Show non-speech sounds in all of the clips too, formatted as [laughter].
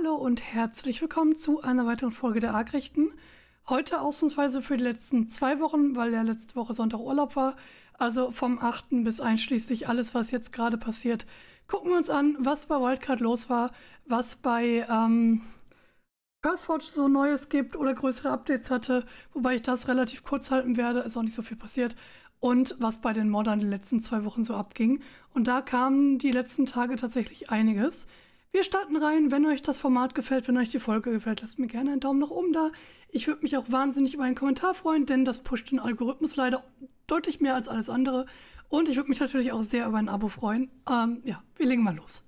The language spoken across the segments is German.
Hallo und herzlich willkommen zu einer weiteren Folge der Argrechten. Heute ausnahmsweise für die letzten zwei Wochen, weil ja letzte Woche Sonntag Urlaub war. Also vom 8. bis einschließlich alles, was jetzt gerade passiert. Gucken wir uns an, was bei Wildcard los war, was bei ähm, Curseforge so Neues gibt oder größere Updates hatte, wobei ich das relativ kurz halten werde, ist auch nicht so viel passiert. Und was bei den Modern die letzten zwei Wochen so abging. Und da kamen die letzten Tage tatsächlich einiges. Wir starten rein. Wenn euch das Format gefällt, wenn euch die Folge gefällt, lasst mir gerne einen Daumen nach oben da. Ich würde mich auch wahnsinnig über einen Kommentar freuen, denn das pusht den Algorithmus leider deutlich mehr als alles andere. Und ich würde mich natürlich auch sehr über ein Abo freuen. Ähm, ja, wir legen mal los.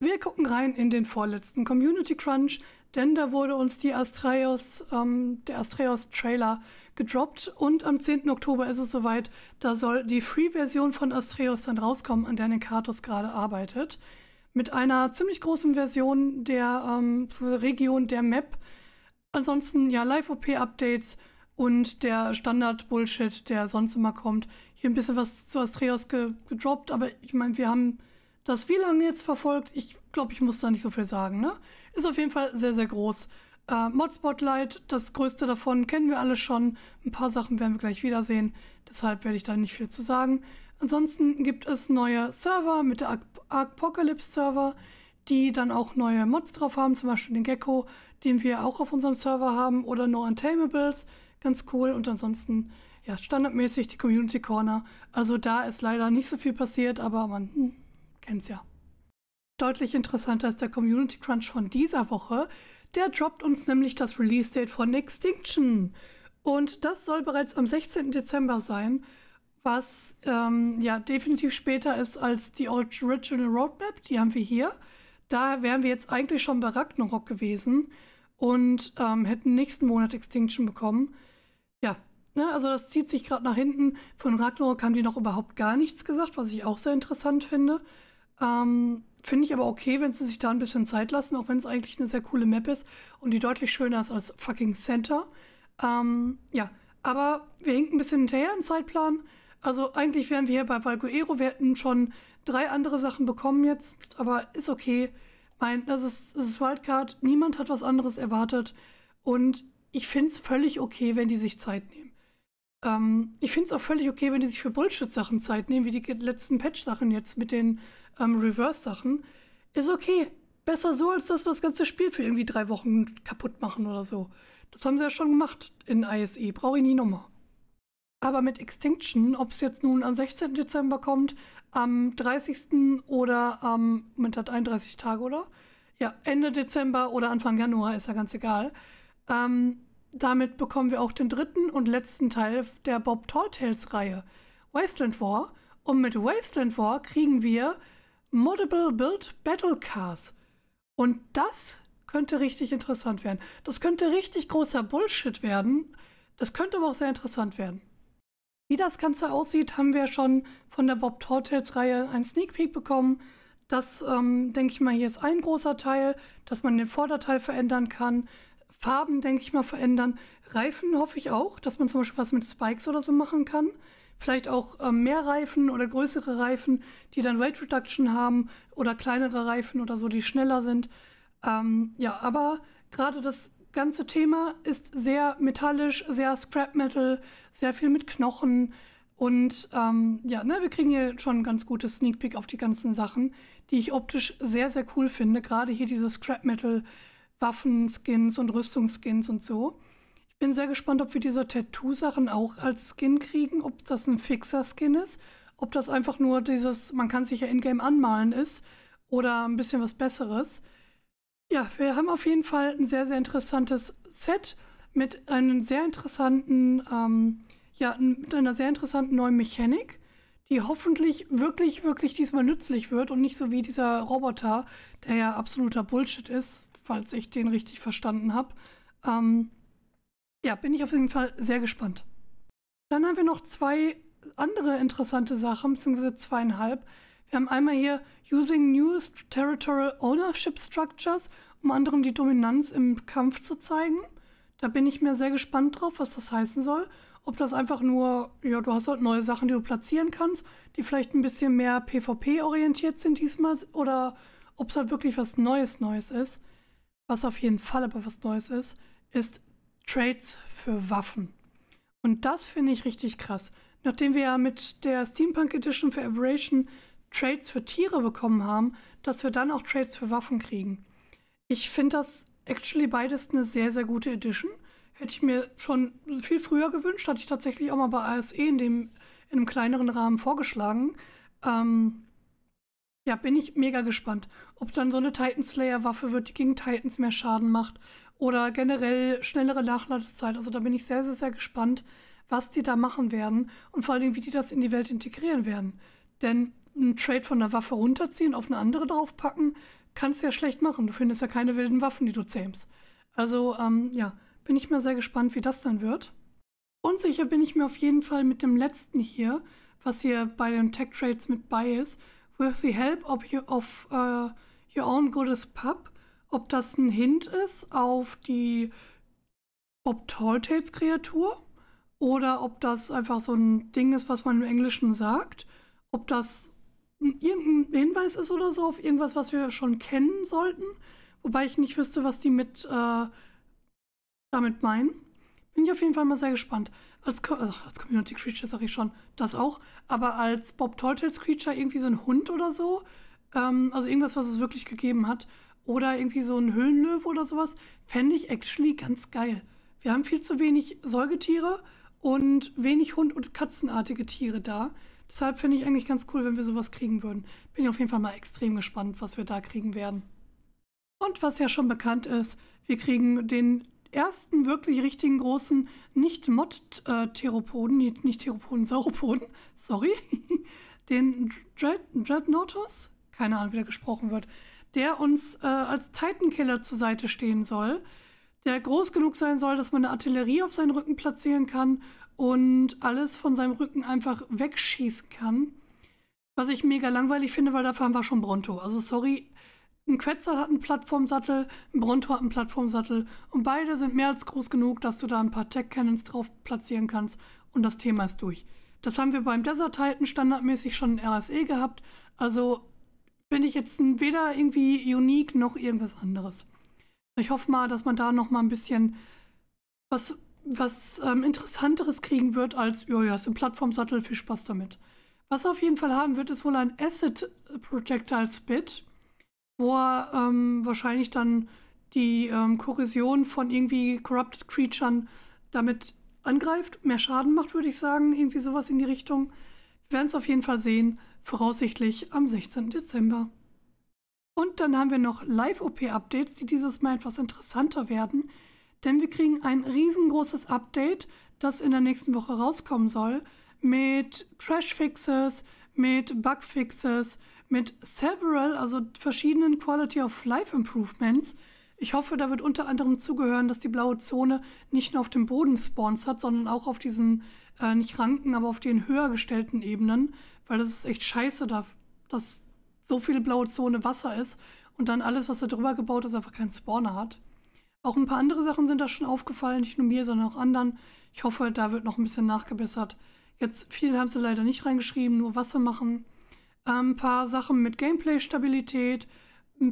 Wir gucken rein in den vorletzten Community Crunch, denn da wurde uns die Astreos, ähm, der Astraeos Trailer gedroppt und am 10. Oktober ist es soweit, da soll die Free-Version von Astraeos dann rauskommen, an der Nekatos gerade arbeitet mit einer ziemlich großen Version der ähm, Region der Map. Ansonsten ja Live-OP-Updates und der Standard-Bullshit, der sonst immer kommt. Hier ein bisschen was zu Astreos ge gedroppt, aber ich meine, wir haben das wie lange jetzt verfolgt. Ich glaube, ich muss da nicht so viel sagen. Ne? Ist auf jeden Fall sehr, sehr groß. Äh, Mod Spotlight, das größte davon kennen wir alle schon. Ein paar Sachen werden wir gleich wiedersehen. Deshalb werde ich da nicht viel zu sagen. Ansonsten gibt es neue Server mit der Apocalypse-Server, die dann auch neue Mods drauf haben, zum Beispiel den Gecko, den wir auch auf unserem Server haben, oder No Untamables, ganz cool. Und ansonsten, ja, standardmäßig die Community Corner. Also da ist leider nicht so viel passiert, aber man hm, kennt's ja. Deutlich interessanter ist der Community Crunch von dieser Woche. Der droppt uns nämlich das Release Date von Extinction. Und das soll bereits am 16. Dezember sein was ähm, ja definitiv später ist als die Original Roadmap, die haben wir hier. Da wären wir jetzt eigentlich schon bei Ragnarok gewesen und ähm, hätten nächsten Monat Extinction bekommen. Ja, ne, also das zieht sich gerade nach hinten. Von Ragnarok haben die noch überhaupt gar nichts gesagt, was ich auch sehr interessant finde. Ähm, finde ich aber okay, wenn sie sich da ein bisschen Zeit lassen, auch wenn es eigentlich eine sehr coole Map ist und die deutlich schöner ist als fucking Center. Ähm, ja, aber wir hinken ein bisschen hinterher im Zeitplan. Also eigentlich wären wir hier bei Valguero. Wir hätten schon drei andere Sachen bekommen jetzt, aber ist okay. Mein, das ist, das ist Wildcard. Niemand hat was anderes erwartet. Und ich finde es völlig okay, wenn die sich Zeit nehmen. Ähm, ich finde es auch völlig okay, wenn die sich für Bullshit-Sachen Zeit nehmen, wie die letzten Patch-Sachen jetzt mit den ähm, Reverse-Sachen. Ist okay. Besser so, als dass wir das ganze Spiel für irgendwie drei Wochen kaputt machen oder so. Das haben sie ja schon gemacht in ISE. Brauche ich nie nochmal. Aber mit Extinction, ob es jetzt nun am 16. Dezember kommt, am 30. oder am, ähm, man hat 31 Tage, oder? Ja, Ende Dezember oder Anfang Januar, ist ja ganz egal. Ähm, damit bekommen wir auch den dritten und letzten Teil der Bob Tall Tales Reihe, Wasteland War. Und mit Wasteland War kriegen wir Modable Built Battle Cars. Und das könnte richtig interessant werden. Das könnte richtig großer Bullshit werden. Das könnte aber auch sehr interessant werden. Wie das Ganze aussieht, haben wir schon von der Bob Todd Reihe einen Sneak Peek bekommen. Das, ähm, denke ich mal, hier ist ein großer Teil, dass man den Vorderteil verändern kann. Farben, denke ich mal, verändern. Reifen hoffe ich auch, dass man zum Beispiel was mit Spikes oder so machen kann. Vielleicht auch ähm, mehr Reifen oder größere Reifen, die dann Weight Reduction haben oder kleinere Reifen oder so, die schneller sind. Ähm, ja, aber gerade das ganze Thema ist sehr metallisch, sehr Scrap Metal, sehr viel mit Knochen. Und ähm, ja, ne, wir kriegen hier schon ein ganz gutes Sneak Peek auf die ganzen Sachen, die ich optisch sehr, sehr cool finde. Gerade hier diese Scrap Metal Waffen, Skins und Rüstungsskins und so. Ich bin sehr gespannt, ob wir diese Tattoo-Sachen auch als Skin kriegen, ob das ein fixer Skin ist, ob das einfach nur dieses, man kann sich ja in-game anmalen ist oder ein bisschen was Besseres. Ja, wir haben auf jeden Fall ein sehr, sehr interessantes Set mit einem sehr interessanten, ähm, ja, mit einer sehr interessanten neuen Mechanik, die hoffentlich wirklich, wirklich diesmal nützlich wird und nicht so wie dieser Roboter, der ja absoluter Bullshit ist, falls ich den richtig verstanden habe. Ähm, ja, bin ich auf jeden Fall sehr gespannt. Dann haben wir noch zwei andere interessante Sachen, beziehungsweise zweieinhalb. Wir haben einmal hier Using New Territorial Ownership Structures um anderem die Dominanz im Kampf zu zeigen. Da bin ich mir sehr gespannt drauf, was das heißen soll. Ob das einfach nur, ja, du hast halt neue Sachen, die du platzieren kannst, die vielleicht ein bisschen mehr PvP-orientiert sind diesmal, oder ob es halt wirklich was Neues, Neues ist. Was auf jeden Fall aber was Neues ist, ist Trades für Waffen. Und das finde ich richtig krass. Nachdem wir ja mit der Steampunk Edition für Aberration Trades für Tiere bekommen haben, dass wir dann auch Trades für Waffen kriegen. Ich finde das actually beides eine sehr, sehr gute Edition. Hätte ich mir schon viel früher gewünscht, hatte ich tatsächlich auch mal bei ASE in dem in einem kleineren Rahmen vorgeschlagen. Ähm, ja, bin ich mega gespannt, ob dann so eine Titan Slayer Waffe wird, die gegen Titans mehr Schaden macht oder generell schnellere Nachladezeit. Also da bin ich sehr, sehr, sehr gespannt, was die da machen werden und vor allem, wie die das in die Welt integrieren werden. Denn ein Trade von einer Waffe runterziehen, auf eine andere draufpacken, kannst du ja schlecht machen. Du findest ja keine wilden Waffen, die du zähmst. Also, ähm, ja, bin ich mal sehr gespannt, wie das dann wird. Unsicher bin ich mir auf jeden Fall mit dem letzten hier, was hier bei den Tech Trades mit bei ist. With the help of, your, of uh, your own goodest pub. Ob das ein Hint ist auf die Bob Talltales Kreatur oder ob das einfach so ein Ding ist, was man im Englischen sagt. Ob das irgendein Hinweis ist oder so auf irgendwas, was wir schon kennen sollten. Wobei ich nicht wüsste, was die mit äh, damit meinen. Bin ich auf jeden Fall mal sehr gespannt. Als, Co Ach, als Community Creature sage ich schon, das auch. Aber als Bob Toltels Creature irgendwie so ein Hund oder so. Ähm, also irgendwas, was es wirklich gegeben hat. Oder irgendwie so ein Höhlenlöwe oder sowas. Fände ich actually ganz geil. Wir haben viel zu wenig Säugetiere und wenig Hund- und Katzenartige Tiere da. Deshalb finde ich eigentlich ganz cool, wenn wir sowas kriegen würden. Bin ich auf jeden Fall mal extrem gespannt, was wir da kriegen werden. Und was ja schon bekannt ist, wir kriegen den ersten wirklich richtigen großen Nicht-Mod-Theropoden, nicht-Theropoden, Sauropoden, [laughs] sorry, [laughs] den Dread Dreadnoughtus, keine Ahnung, wie der gesprochen wird, der uns äh, als Titan-Killer zur Seite stehen soll, der groß genug sein soll, dass man eine Artillerie auf seinen Rücken platzieren kann und alles von seinem Rücken einfach wegschießen kann. Was ich mega langweilig finde, weil dafür haben wir schon Bronto. Also sorry, ein Quetzal hat einen Plattformsattel, ein Bronto hat einen Plattformsattel und beide sind mehr als groß genug, dass du da ein paar Tech Cannons drauf platzieren kannst und das Thema ist durch. Das haben wir beim Desert Titan standardmäßig schon in RSE gehabt, also finde ich jetzt weder irgendwie unique noch irgendwas anderes. Ich hoffe mal, dass man da noch mal ein bisschen was was ähm, Interessanteres kriegen wird als, ja, ja, ist ein Plattformsattel, viel Spaß damit. Was er auf jeden Fall haben wird, ist wohl ein Acid Projectile Spit, wo er ähm, wahrscheinlich dann die ähm, Korrosion von irgendwie Corrupted Creatures damit angreift, mehr Schaden macht, würde ich sagen, irgendwie sowas in die Richtung. Wir werden es auf jeden Fall sehen, voraussichtlich am 16. Dezember. Und dann haben wir noch Live-OP-Updates, die dieses Mal etwas interessanter werden denn wir kriegen ein riesengroßes Update, das in der nächsten Woche rauskommen soll, mit Crash-Fixes, mit Bug-Fixes, mit several, also verschiedenen Quality of Life Improvements. Ich hoffe, da wird unter anderem zugehören, dass die blaue Zone nicht nur auf dem Boden spawns hat, sondern auch auf diesen, äh, nicht Ranken, aber auf den höher gestellten Ebenen, weil das ist echt scheiße, da, dass so viel blaue Zone Wasser ist und dann alles, was da drüber gebaut ist, einfach keinen Spawner hat. Auch ein paar andere Sachen sind da schon aufgefallen, nicht nur mir, sondern auch anderen. Ich hoffe, da wird noch ein bisschen nachgebessert. Jetzt viel haben sie leider nicht reingeschrieben, nur was sie machen. Ähm, ein paar Sachen mit Gameplay-Stabilität,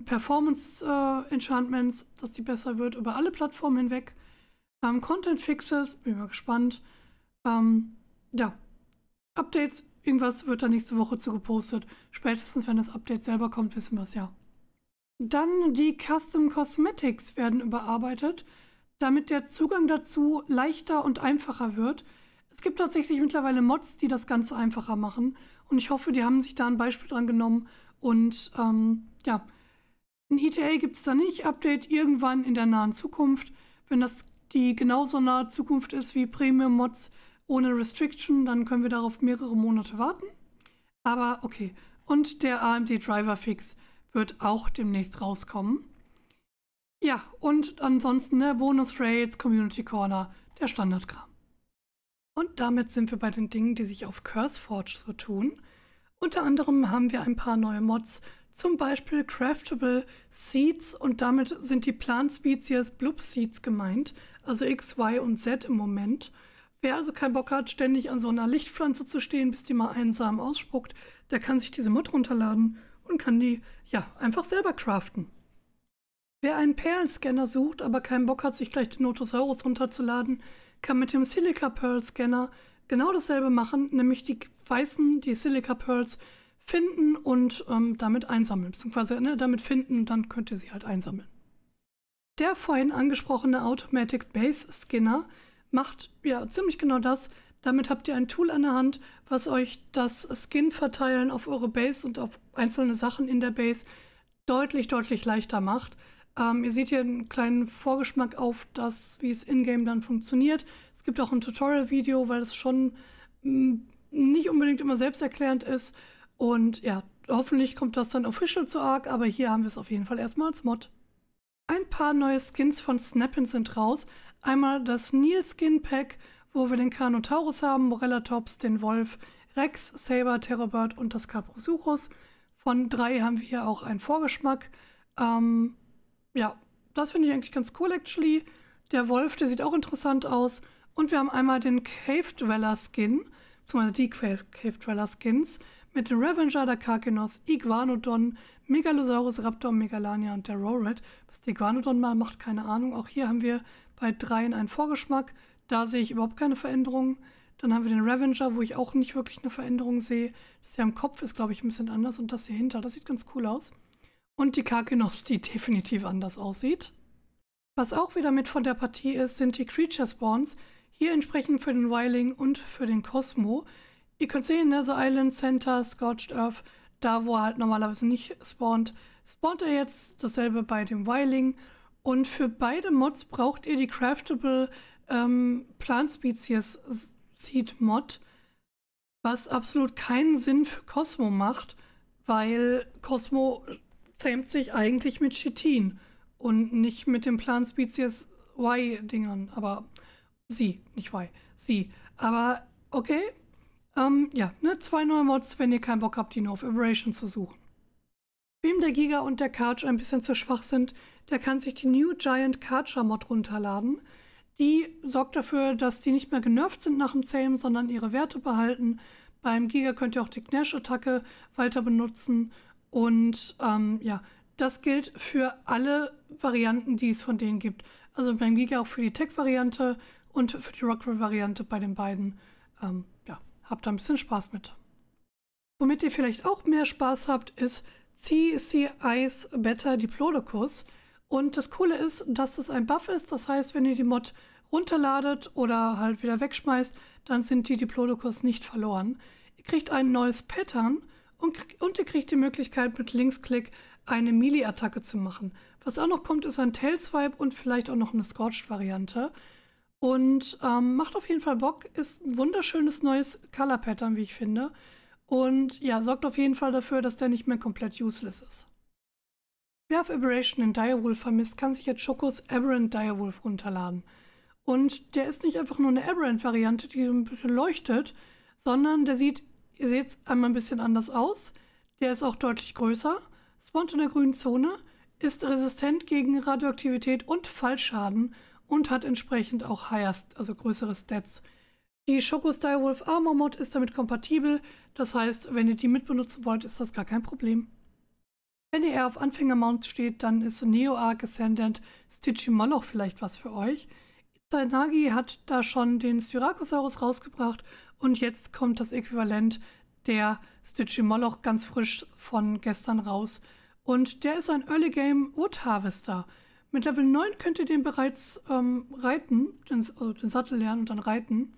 Performance-Enchantments, äh, dass die besser wird über alle Plattformen hinweg. Ähm, Content-Fixes, bin mal gespannt. Ähm, ja, Updates, irgendwas wird da nächste Woche zu gepostet. Spätestens, wenn das Update selber kommt, wissen wir es ja. Dann die Custom Cosmetics werden überarbeitet, damit der Zugang dazu leichter und einfacher wird. Es gibt tatsächlich mittlerweile Mods, die das Ganze einfacher machen. Und ich hoffe, die haben sich da ein Beispiel dran genommen. Und ähm, ja, ein ETA gibt es da nicht. Update irgendwann in der nahen Zukunft. Wenn das die genauso nahe Zukunft ist wie Premium Mods ohne Restriction, dann können wir darauf mehrere Monate warten. Aber okay. Und der AMD Driver Fix wird auch demnächst rauskommen. Ja, und ansonsten ne, Bonus Raids, Community Corner, der Standardkram. Und damit sind wir bei den Dingen, die sich auf CurseForge so tun. Unter anderem haben wir ein paar neue Mods, zum Beispiel Craftable Seeds und damit sind die Plant-Spezies Blub Seeds gemeint, also X, Y und Z im Moment. Wer also keinen Bock hat, ständig an so einer Lichtpflanze zu stehen, bis die mal einen Samen ausspuckt, der kann sich diese Mod runterladen und kann die ja einfach selber craften. Wer einen Perlenscanner sucht, aber keinen Bock hat, sich gleich den Notosaurus runterzuladen, kann mit dem Silica Pearl Scanner genau dasselbe machen, nämlich die weißen, die Silica Pearls finden und ähm, damit einsammeln, beziehungsweise ne, damit finden, dann könnt ihr sie halt einsammeln. Der vorhin angesprochene Automatic Base Scanner macht ja ziemlich genau das, damit habt ihr ein Tool an der Hand, was euch das Skin-Verteilen auf eure Base und auf einzelne Sachen in der Base deutlich, deutlich leichter macht. Ähm, ihr seht hier einen kleinen Vorgeschmack auf das, wie es in-game dann funktioniert. Es gibt auch ein Tutorial-Video, weil es schon mm, nicht unbedingt immer selbsterklärend ist. Und ja, hoffentlich kommt das dann official zu arg, aber hier haben wir es auf jeden Fall erstmal als Mod. Ein paar neue Skins von Snappin sind raus. Einmal das Neil Skin Pack, wo wir den Carnotaurus haben, Morellatops, den Wolf, Rex, Saber, Terrorbird und das Caprosuchus. Von drei haben wir hier auch einen Vorgeschmack. Ähm, ja, das finde ich eigentlich ganz cool, actually. Der Wolf, der sieht auch interessant aus. Und wir haben einmal den Cave Dweller Skin, beziehungsweise die Cave Dweller Skins, mit den Revenger, der Karkinos, Iguanodon, Megalosaurus, Raptor, Megalania und der Roared. Was die Iguanodon mal macht, keine Ahnung. Auch hier haben wir bei dreien einen Vorgeschmack. Da sehe ich überhaupt keine Veränderung. Dann haben wir den Revenger, wo ich auch nicht wirklich eine Veränderung sehe. Das hier am Kopf ist, glaube ich, ein bisschen anders und das hier hinter, das sieht ganz cool aus. Und die Karkinos, die [laughs] definitiv anders aussieht. Was auch wieder mit von der Partie ist, sind die Creature Spawns. Hier entsprechend für den Wiling und für den Cosmo. Ihr könnt sehen, ne, Island Center, Scorched Earth, da wo er halt normalerweise nicht spawnt, spawnt er jetzt dasselbe bei dem Wiling. Und für beide Mods braucht ihr die Craftable ähm, Plant Species Seed Mod, was absolut keinen Sinn für Cosmo macht, weil Cosmo zähmt sich eigentlich mit Chitin und nicht mit den Plant Species Y-Dingern, aber sie, nicht Y, sie. Aber okay, ähm, ja, ne, zwei neue Mods, wenn ihr keinen Bock habt, die nur auf Aberration zu suchen. Wem der Giga und der Karch ein bisschen zu schwach sind, der kann sich die New Giant Karcher Mod runterladen. Die sorgt dafür, dass die nicht mehr genervt sind nach dem Zähmen, sondern ihre Werte behalten. Beim Giga könnt ihr auch die Gnash-Attacke weiter benutzen. Und ähm, ja, das gilt für alle Varianten, die es von denen gibt. Also beim Giga auch für die Tech-Variante und für die Rockwell-Variante bei den beiden. Ähm, ja, habt da ein bisschen Spaß mit. Womit ihr vielleicht auch mehr Spaß habt, ist CC Ice Beta Diplodocus. Und das Coole ist, dass es ein Buff ist. Das heißt, wenn ihr die Mod runterladet oder halt wieder wegschmeißt, dann sind die Diplodocus nicht verloren. Ihr kriegt ein neues Pattern und, und ihr kriegt die Möglichkeit, mit Linksklick eine Melee-Attacke zu machen. Was auch noch kommt, ist ein Tail-Swipe und vielleicht auch noch eine Scorched-Variante. Und ähm, macht auf jeden Fall Bock, ist ein wunderschönes neues Color-Pattern, wie ich finde. Und ja, sorgt auf jeden Fall dafür, dass der nicht mehr komplett useless ist. Wer auf Aberration den Direwolf vermisst, kann sich jetzt Schokos Aberrant Direwolf runterladen. Und der ist nicht einfach nur eine Aberrant-Variante, die so ein bisschen leuchtet, sondern der sieht, ihr seht es einmal ein bisschen anders aus. Der ist auch deutlich größer, spawnt in der grünen Zone, ist resistent gegen Radioaktivität und Fallschaden und hat entsprechend auch higher, also größere Stats. Die Schokos Direwolf Armor Mod ist damit kompatibel, das heißt, wenn ihr die mitbenutzen wollt, ist das gar kein Problem. Wenn ihr auf Anfänger-Mount steht, dann ist Neoarc Ascendant Stitchy Moloch vielleicht was für euch. Izanagi hat da schon den Styracosaurus rausgebracht und jetzt kommt das Äquivalent der Stitchy Moloch ganz frisch von gestern raus. Und der ist ein Early Game Wood Harvester. Mit Level 9 könnt ihr den bereits ähm, reiten, den, also den Sattel lernen und dann reiten.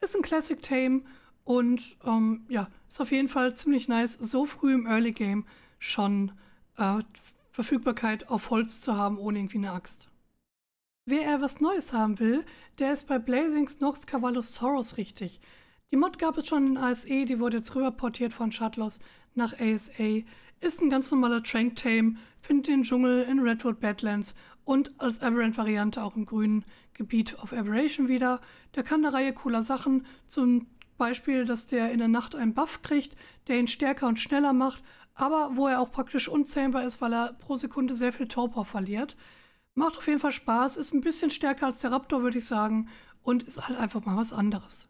Ist ein Classic Tame und ähm, ja, ist auf jeden Fall ziemlich nice, so früh im Early Game schon äh, Verfügbarkeit auf Holz zu haben, ohne irgendwie eine Axt. Wer er was Neues haben will, der ist bei Blazing Cavallos Soros richtig. Die Mod gab es schon in ASE, die wurde jetzt rüberportiert von Shutlos nach ASA. Ist ein ganz normaler Trank Tame, findet den Dschungel in Redwood Badlands und als Aberrant-Variante auch im grünen Gebiet auf Aberration wieder. Der kann eine Reihe cooler Sachen, zum Beispiel, dass der in der Nacht einen Buff kriegt, der ihn stärker und schneller macht, aber wo er auch praktisch unzähmbar ist, weil er pro Sekunde sehr viel Torpor verliert. Macht auf jeden Fall Spaß, ist ein bisschen stärker als der Raptor, würde ich sagen, und ist halt einfach mal was anderes.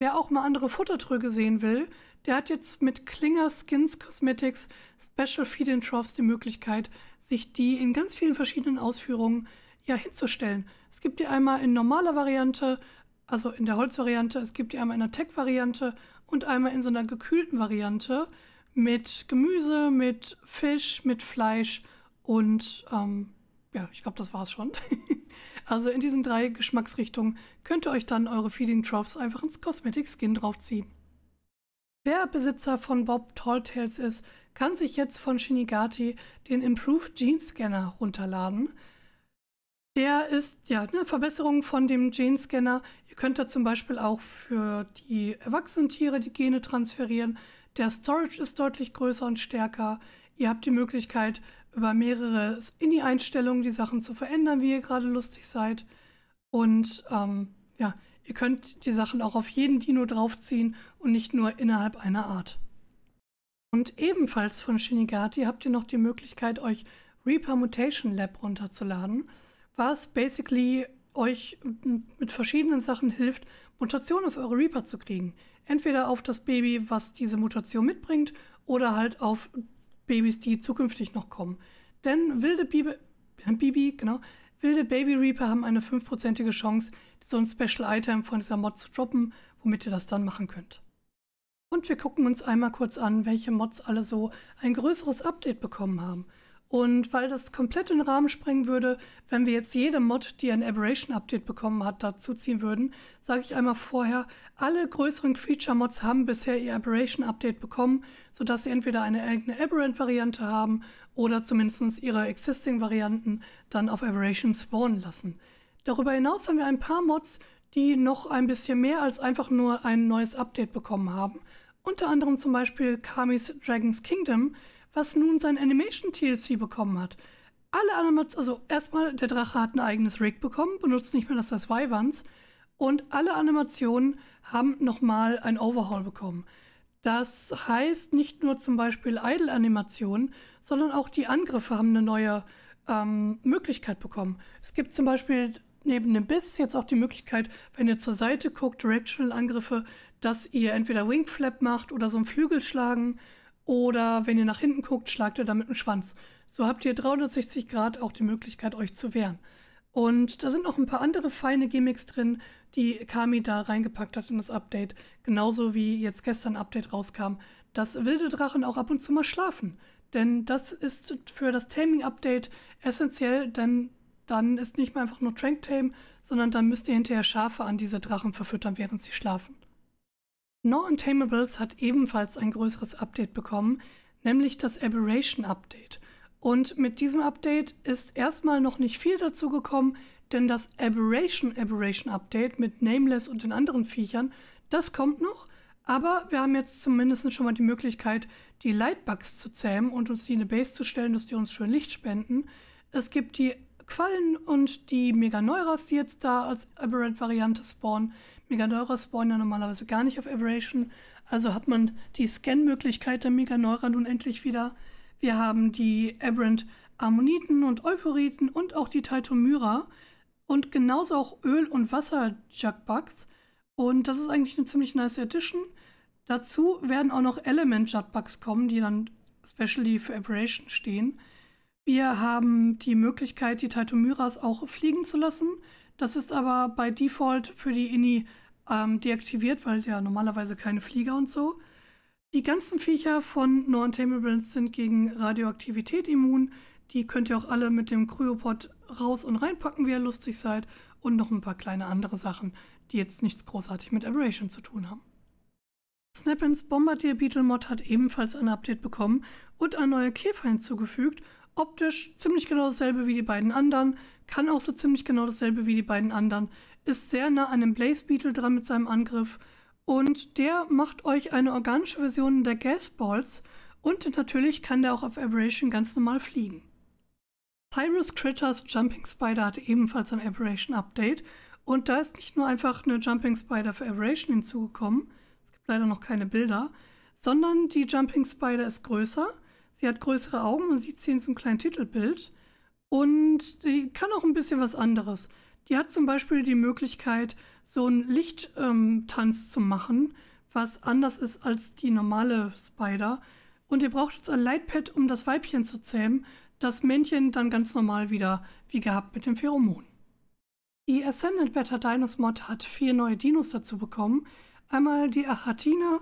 Wer auch mal andere Futtertröge sehen will, der hat jetzt mit Klinger Skins Cosmetics Special Feed-In Troughs die Möglichkeit, sich die in ganz vielen verschiedenen Ausführungen ja, hinzustellen. Es gibt die einmal in normaler Variante, also in der Holzvariante, es gibt die einmal in der Tech-Variante und einmal in so einer gekühlten Variante mit Gemüse, mit Fisch, mit Fleisch und ähm, ja, ich glaube, das war's schon. [laughs] also in diesen drei Geschmacksrichtungen könnt ihr euch dann eure Feeding Troughs einfach ins Cosmetic Skin draufziehen. Wer Besitzer von Bob Talltales ist, kann sich jetzt von Shinigati den Improved Gene Scanner runterladen. Der ist ja eine Verbesserung von dem Gene Scanner. Ihr könnt da zum Beispiel auch für die Erwachsenentiere die Gene transferieren. Der Storage ist deutlich größer und stärker. Ihr habt die Möglichkeit, über mehrere INI-Einstellungen die Sachen zu verändern, wie ihr gerade lustig seid. Und ähm, ja, ihr könnt die Sachen auch auf jeden Dino draufziehen und nicht nur innerhalb einer Art. Und ebenfalls von Shinigati habt ihr noch die Möglichkeit, euch Reaper Mutation Lab runterzuladen, was basically euch mit verschiedenen Sachen hilft, Mutationen auf eure Reaper zu kriegen. Entweder auf das Baby, was diese Mutation mitbringt, oder halt auf Babys, die zukünftig noch kommen. Denn wilde Bibi, [laughs] Bibi genau, wilde Baby Reaper haben eine 5%ige Chance, so ein Special Item von dieser Mod zu droppen, womit ihr das dann machen könnt. Und wir gucken uns einmal kurz an, welche Mods alle so ein größeres Update bekommen haben. Und weil das komplett den Rahmen sprengen würde, wenn wir jetzt jede Mod, die ein Aberration-Update bekommen hat, dazu ziehen würden, sage ich einmal vorher, alle größeren Creature-Mods haben bisher ihr Aberration-Update bekommen, sodass sie entweder eine eigene Aberrant-Variante haben oder zumindest ihre Existing-Varianten dann auf Aberration spawnen lassen. Darüber hinaus haben wir ein paar Mods, die noch ein bisschen mehr als einfach nur ein neues Update bekommen haben. Unter anderem zum Beispiel Kamis Dragon's Kingdom, was nun sein Animation TLC bekommen hat. Alle Animationen, also erstmal der Drache hat ein eigenes Rig bekommen, benutzt nicht mehr das des Weihwands und alle Animationen haben nochmal ein Overhaul bekommen. Das heißt nicht nur zum Beispiel Idle-Animationen, sondern auch die Angriffe haben eine neue ähm, Möglichkeit bekommen. Es gibt zum Beispiel neben dem Biss jetzt auch die Möglichkeit, wenn ihr zur Seite guckt, Directional-Angriffe, dass ihr entweder Wingflap macht oder so einen Flügel schlagen. Oder wenn ihr nach hinten guckt, schlagt ihr damit einen Schwanz. So habt ihr 360 Grad auch die Möglichkeit, euch zu wehren. Und da sind noch ein paar andere feine Gimmicks drin, die Kami da reingepackt hat in das Update. Genauso wie jetzt gestern ein Update rauskam, dass wilde Drachen auch ab und zu mal schlafen. Denn das ist für das Taming-Update essentiell, denn dann ist nicht mehr einfach nur Trank-Tame, sondern dann müsst ihr hinterher Schafe an diese Drachen verfüttern, während sie schlafen. No Untamables hat ebenfalls ein größeres Update bekommen, nämlich das Aberration Update. Und mit diesem Update ist erstmal noch nicht viel dazu gekommen, denn das Aberration Aberration Update mit Nameless und den anderen Viechern, das kommt noch, aber wir haben jetzt zumindest schon mal die Möglichkeit, die Lightbugs zu zähmen und uns die in eine Base zu stellen, dass die uns schön Licht spenden. Es gibt die Quallen und die Mega Neuras, die jetzt da als Aberrant-Variante spawnen. Meganeura spawnen ja normalerweise gar nicht auf Aberration, also hat man die Scan-Möglichkeit der Meganeura nun endlich wieder. Wir haben die Aberrant Ammoniten und Euphoriten und auch die Taitomyra und genauso auch Öl- und Wasser-Jugbugs. Und das ist eigentlich eine ziemlich nice Edition. Dazu werden auch noch Element-Jugbugs kommen, die dann specially für Aberration stehen. Wir haben die Möglichkeit, die Taitomyras auch fliegen zu lassen. Das ist aber bei Default für die INI ähm, deaktiviert, weil ja normalerweise keine Flieger und so. Die ganzen Viecher von Non-Tamabrands sind gegen Radioaktivität immun. Die könnt ihr auch alle mit dem Kryopod raus und reinpacken, wie ihr lustig seid. Und noch ein paar kleine andere Sachen, die jetzt nichts großartig mit Aberration zu tun haben. Snappins Bombardier Beetle Mod hat ebenfalls ein Update bekommen und ein neuer Käfer hinzugefügt optisch ziemlich genau dasselbe wie die beiden anderen, kann auch so ziemlich genau dasselbe wie die beiden anderen, ist sehr nah an dem Blaze Beetle dran mit seinem Angriff und der macht euch eine organische Version der Gas Balls und natürlich kann der auch auf Aberration ganz normal fliegen. Cyrus Critters Jumping Spider hatte ebenfalls ein Aberration Update und da ist nicht nur einfach eine Jumping Spider für Aberration hinzugekommen, es gibt leider noch keine Bilder, sondern die Jumping Spider ist größer Sie hat größere Augen und sieht sie in so einem kleinen Titelbild. Und die kann auch ein bisschen was anderes. Die hat zum Beispiel die Möglichkeit, so einen Lichttanz ähm, zu machen, was anders ist als die normale Spider. Und ihr braucht jetzt ein Lightpad, um das Weibchen zu zähmen. Das Männchen dann ganz normal wieder, wie gehabt, mit dem Pheromon. Die Ascendant Beta Dinos Mod hat vier neue Dinos dazu bekommen. Einmal die Achatina,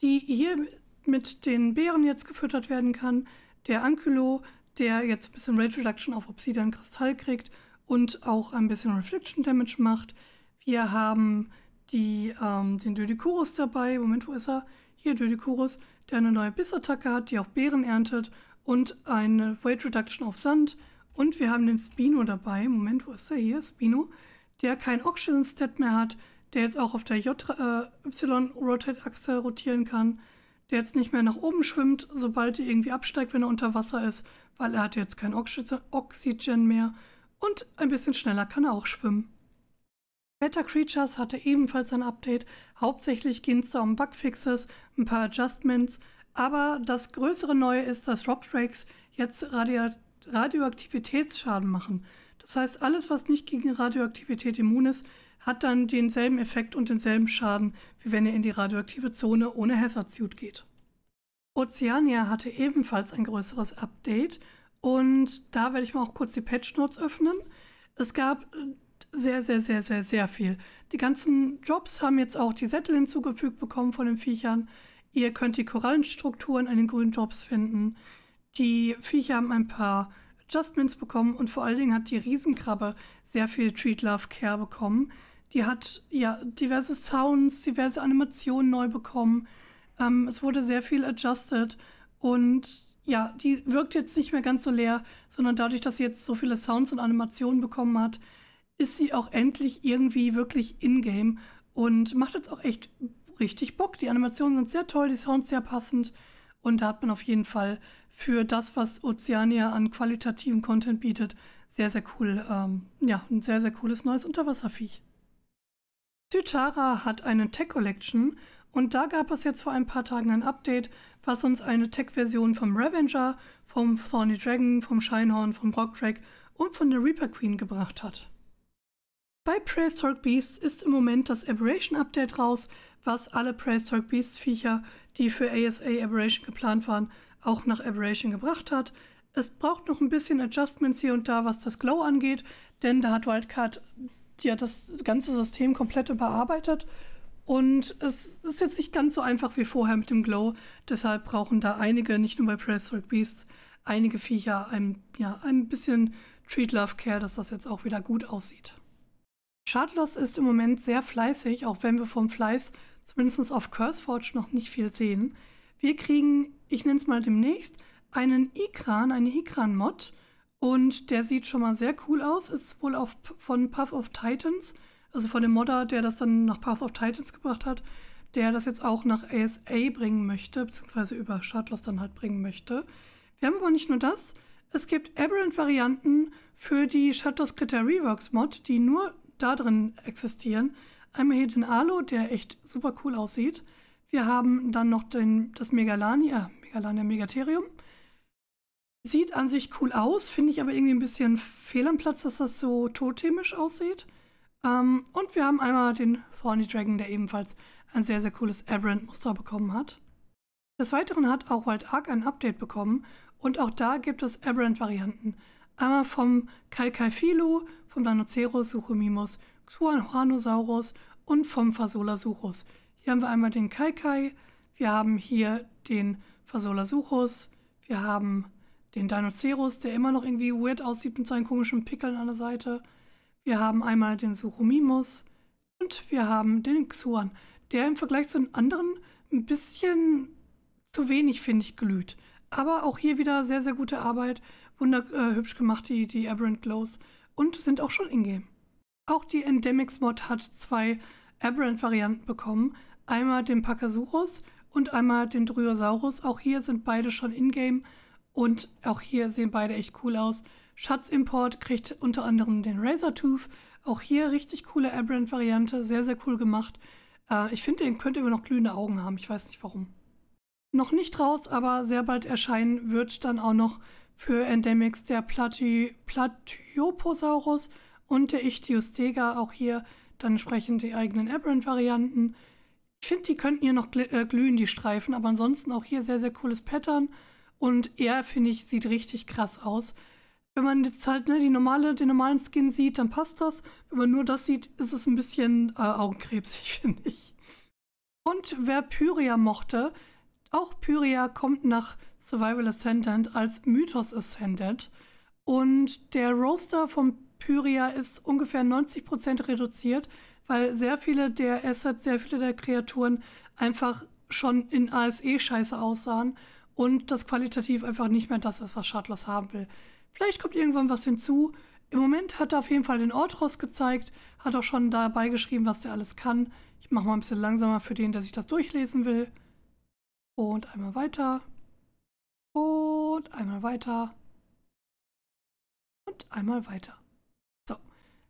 die hier mit den Beeren jetzt gefüttert werden kann, der Ankylo, der jetzt ein bisschen Rage Reduction auf Obsidian Kristall kriegt und auch ein bisschen Reflection Damage macht. Wir haben die, ähm, den Dödikurus dabei. Moment, wo ist er? Hier Dödikurus, der eine neue Bissattacke hat, die auch Beeren erntet und eine Weight Reduction auf Sand. Und wir haben den Spino dabei. Moment, wo ist er? Hier, Spino, der kein Oxygen Stat mehr hat, der jetzt auch auf der äh, Y-Rotate-Achse rotieren kann der jetzt nicht mehr nach oben schwimmt, sobald er irgendwie absteigt, wenn er unter Wasser ist, weil er hat jetzt kein Oxygen mehr und ein bisschen schneller kann er auch schwimmen. Beta Creatures hatte ebenfalls ein Update, hauptsächlich ging es da um Bugfixes, ein paar Adjustments, aber das größere Neue ist, dass Rockdrakes jetzt Radia Radioaktivitätsschaden machen. Das heißt, alles, was nicht gegen Radioaktivität immun ist, hat dann denselben Effekt und denselben Schaden, wie wenn er in die radioaktive Zone ohne Hazard Suit geht. Oceania hatte ebenfalls ein größeres Update und da werde ich mal auch kurz die Patch Notes öffnen. Es gab sehr, sehr, sehr, sehr, sehr viel. Die ganzen Jobs haben jetzt auch die Sättel hinzugefügt bekommen von den Viechern. Ihr könnt die Korallenstrukturen an den grünen Jobs finden. Die Viecher haben ein paar Adjustments bekommen und vor allen Dingen hat die Riesenkrabbe sehr viel Treat Love Care bekommen. Die hat ja diverse Sounds, diverse Animationen neu bekommen. Ähm, es wurde sehr viel adjusted und ja, die wirkt jetzt nicht mehr ganz so leer, sondern dadurch, dass sie jetzt so viele Sounds und Animationen bekommen hat, ist sie auch endlich irgendwie wirklich in-game und macht jetzt auch echt richtig Bock. Die Animationen sind sehr toll, die Sounds sehr passend und da hat man auf jeden Fall für das, was Oceania an qualitativen Content bietet, sehr, sehr cool, ähm, ja, ein sehr, sehr cooles neues Unterwasserviech. Tytara hat eine Tech Collection und da gab es jetzt vor ein paar Tagen ein Update, was uns eine Tech-Version vom Revenger, vom Thorny Dragon, vom Shinehorn, vom Rockdrag und von der Reaper Queen gebracht hat. Bei Prehistoric Beasts ist im Moment das Aberration Update raus, was alle Prehistoric Beasts Viecher, die für ASA Aberration geplant waren, auch nach Aberration gebracht hat. Es braucht noch ein bisschen Adjustments hier und da, was das Glow angeht, denn da hat Wildcard ja, das ganze System komplett überarbeitet und es ist jetzt nicht ganz so einfach wie vorher mit dem Glow. Deshalb brauchen da einige, nicht nur bei Prehistoric Beasts, einige Viecher ein, ja, ein bisschen Treat Love Care, dass das jetzt auch wieder gut aussieht. Shardloss ist im Moment sehr fleißig, auch wenn wir vom Fleiß zumindest auf Curseforge noch nicht viel sehen. Wir kriegen, ich nenne es mal demnächst, einen Ikran, eine Ikran-Mod. Und der sieht schon mal sehr cool aus, ist wohl auf, von Path of Titans, also von dem Modder, der das dann nach Path of Titans gebracht hat, der das jetzt auch nach ASA bringen möchte, beziehungsweise über Shardloss dann halt bringen möchte. Wir haben aber nicht nur das, es gibt Aberrant-Varianten für die Shardloss Critter Reworks Mod, die nur da drin existieren. Einmal hier den Alu, der echt super cool aussieht. Wir haben dann noch den, das Megalania, äh, Megatherium. Sieht an sich cool aus, finde ich aber irgendwie ein bisschen fehl am Platz, dass das so totemisch aussieht. Ähm, und wir haben einmal den Thorny Dragon, der ebenfalls ein sehr, sehr cooles Aberrant-Muster bekommen hat. Des Weiteren hat auch Wild Ark ein Update bekommen und auch da gibt es Aberrant-Varianten. Einmal vom Kai Kai Kalkaifilu, vom Danoceros Suchumimus, Xuanhuanosaurus und vom Phasolasaurus. Hier haben wir einmal den Kai Kai, wir haben hier den Phasolasaurus, wir haben den Dinoceros, der immer noch irgendwie weird aussieht mit seinen komischen Pickeln an der Seite. Wir haben einmal den Suchumimus und wir haben den Xuan, der im Vergleich zu den anderen ein bisschen zu wenig, finde ich, glüht. Aber auch hier wieder sehr, sehr gute Arbeit. Wunderhübsch äh, gemacht, die, die Aberrant Glows. Und sind auch schon in-game. Auch die Endemics Mod hat zwei Aberrant-Varianten bekommen. Einmal den Pakasurus und einmal den Dryosaurus. Auch hier sind beide schon in-game und auch hier sehen beide echt cool aus. Schatzimport kriegt unter anderem den Razor Tooth. Auch hier richtig coole Airbrand-Variante, sehr, sehr cool gemacht. Äh, ich finde, den könnte immer noch glühende Augen haben. Ich weiß nicht warum. Noch nicht raus, aber sehr bald erscheinen wird dann auch noch für Endemics der Plati Platyoposaurus und der Ichthyostega. Auch hier dann entsprechend die eigenen Abrand-Varianten. Ich finde, die könnten hier noch gl äh, glühen, die Streifen, aber ansonsten auch hier sehr, sehr cooles Pattern. Und er, finde ich, sieht richtig krass aus. Wenn man jetzt halt ne, die normale, den normalen Skin sieht, dann passt das. Wenn man nur das sieht, ist es ein bisschen äh, augenkrebsig, [laughs] finde ich. Und wer Pyria mochte, auch Pyria kommt nach Survival Ascendant als Mythos Ascendant. Und der Roaster von Pyria ist ungefähr 90% reduziert, weil sehr viele der Assets, sehr viele der Kreaturen einfach schon in ASE scheiße aussahen und das qualitativ einfach nicht mehr das ist, was Shardloss haben will. Vielleicht kommt irgendwann was hinzu. Im Moment hat er auf jeden Fall den Ortros gezeigt, hat auch schon dabei geschrieben, was der alles kann. Ich mache mal ein bisschen langsamer für den, der sich das durchlesen will. Und einmal weiter. Und einmal weiter. Und einmal weiter. So,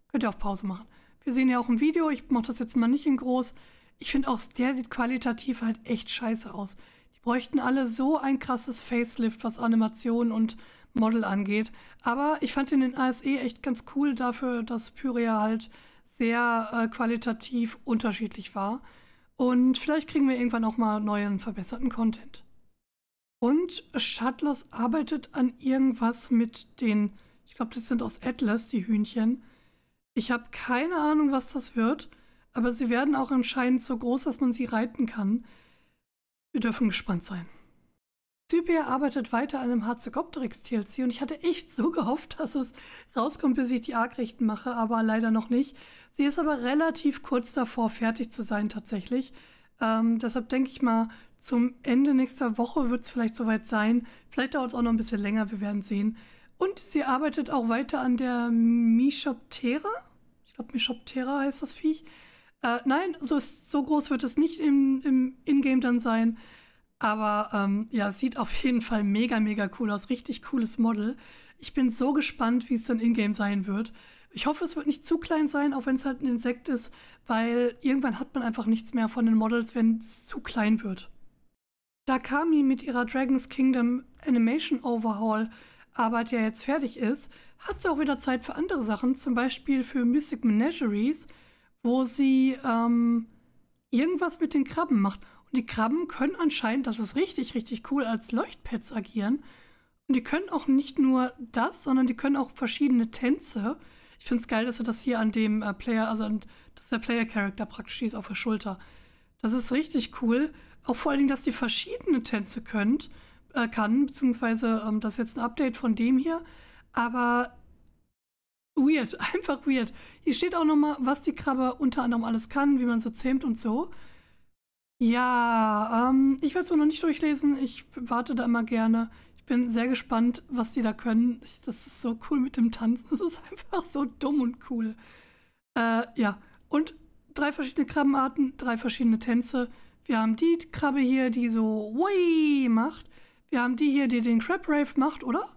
könnt ihr auf Pause machen. Wir sehen ja auch im Video, ich mache das jetzt mal nicht in groß. Ich finde auch, der sieht qualitativ halt echt scheiße aus bräuchten alle so ein krasses Facelift, was Animation und Model angeht. Aber ich fand den in ASE echt ganz cool dafür, dass Pyria halt sehr äh, qualitativ unterschiedlich war. Und vielleicht kriegen wir irgendwann auch mal neuen, verbesserten Content. Und Shadlos arbeitet an irgendwas mit den, ich glaube, das sind aus Atlas, die Hühnchen. Ich habe keine Ahnung, was das wird, aber sie werden auch anscheinend so groß, dass man sie reiten kann. Wir dürfen gespannt sein. Zypia arbeitet weiter an einem Harzekopteryx TLC und ich hatte echt so gehofft, dass es rauskommt, bis ich die Argrechten mache, aber leider noch nicht. Sie ist aber relativ kurz davor, fertig zu sein tatsächlich. Ähm, deshalb denke ich mal, zum Ende nächster Woche wird es vielleicht soweit sein. Vielleicht dauert es auch noch ein bisschen länger, wir werden sehen. Und sie arbeitet auch weiter an der Mishoptera. Ich glaube, Mishoptera heißt das Viech. Äh, nein, so, ist, so groß wird es nicht im, im Ingame dann sein. Aber ähm, ja, sieht auf jeden Fall mega, mega cool aus. Richtig cooles Model. Ich bin so gespannt, wie es dann in-game sein wird. Ich hoffe, es wird nicht zu klein sein, auch wenn es halt ein Insekt ist, weil irgendwann hat man einfach nichts mehr von den Models, wenn es zu klein wird. Da Kami mit ihrer Dragon's Kingdom Animation Overhaul Arbeit ja jetzt fertig ist, hat sie auch wieder Zeit für andere Sachen, zum Beispiel für Mystic Menageries, wo sie ähm, irgendwas mit den Krabben macht. Und die Krabben können anscheinend, das ist richtig, richtig cool, als Leuchtpads agieren. Und die können auch nicht nur das, sondern die können auch verschiedene Tänze. Ich finde es geil, dass wir das hier an dem äh, Player, also an, dass der Player-Character praktisch ist auf der Schulter. Das ist richtig cool. Auch vor allen Dingen, dass die verschiedene Tänze könnt, äh, kann, beziehungsweise ähm, das ist jetzt ein Update von dem hier. Aber weird, [laughs] einfach weird. Hier steht auch nochmal, was die Krabbe unter anderem alles kann, wie man so zähmt und so. Ja, ähm, ich werde es mir noch nicht durchlesen. Ich warte da immer gerne. Ich bin sehr gespannt, was die da können. Ich, das ist so cool mit dem Tanzen. Das ist [laughs] einfach so dumm und cool. Äh, ja. Und drei verschiedene Krabbenarten, drei verschiedene Tänze. Wir haben die Krabbe hier, die so Wii macht. Wir haben die hier, die den Crab Rave macht, oder?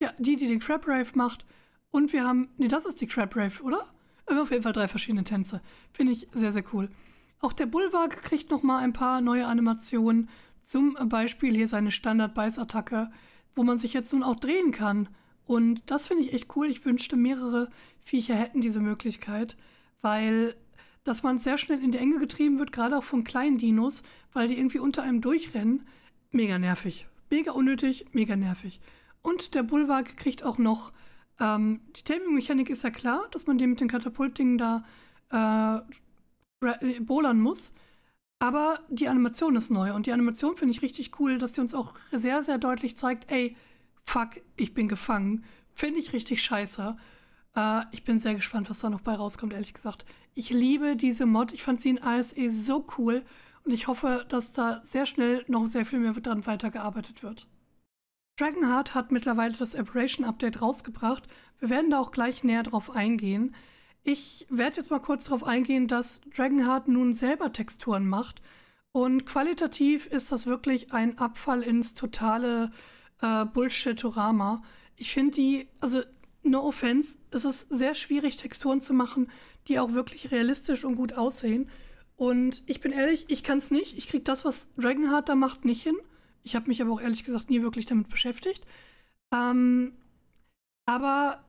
Ja, die, die den Crab Rave macht. Und wir haben, nee, das ist die Crab Rave, oder? Also auf jeden Fall drei verschiedene Tänze. Finde ich sehr, sehr cool. Auch der Bulwark kriegt nochmal ein paar neue Animationen. Zum Beispiel hier seine standard beiß attacke wo man sich jetzt nun auch drehen kann. Und das finde ich echt cool. Ich wünschte, mehrere Viecher hätten diese Möglichkeit, weil dass man sehr schnell in die Enge getrieben wird, gerade auch von kleinen Dinos, weil die irgendwie unter einem durchrennen. Mega nervig. Mega unnötig, mega nervig. Und der Bulwark kriegt auch noch ähm, die Taping-Mechanik ist ja klar, dass man den mit den Katapultdingen da äh, äh, bolern muss. Aber die Animation ist neu und die Animation finde ich richtig cool, dass sie uns auch sehr, sehr deutlich zeigt, ey, fuck, ich bin gefangen. Finde ich richtig scheiße. Äh, ich bin sehr gespannt, was da noch bei rauskommt, ehrlich gesagt. Ich liebe diese Mod. Ich fand sie in ASE so cool und ich hoffe, dass da sehr schnell noch sehr viel mehr dran weitergearbeitet wird. Dragonheart hat mittlerweile das Operation Update rausgebracht. Wir werden da auch gleich näher drauf eingehen. Ich werde jetzt mal kurz darauf eingehen, dass Dragonheart nun selber Texturen macht. Und qualitativ ist das wirklich ein Abfall ins totale äh, Bullshit-Torama. Ich finde die, also no offense, es ist sehr schwierig, Texturen zu machen, die auch wirklich realistisch und gut aussehen. Und ich bin ehrlich, ich kann es nicht. Ich kriege das, was Dragonheart da macht, nicht hin. Ich habe mich aber auch ehrlich gesagt nie wirklich damit beschäftigt. Ähm, aber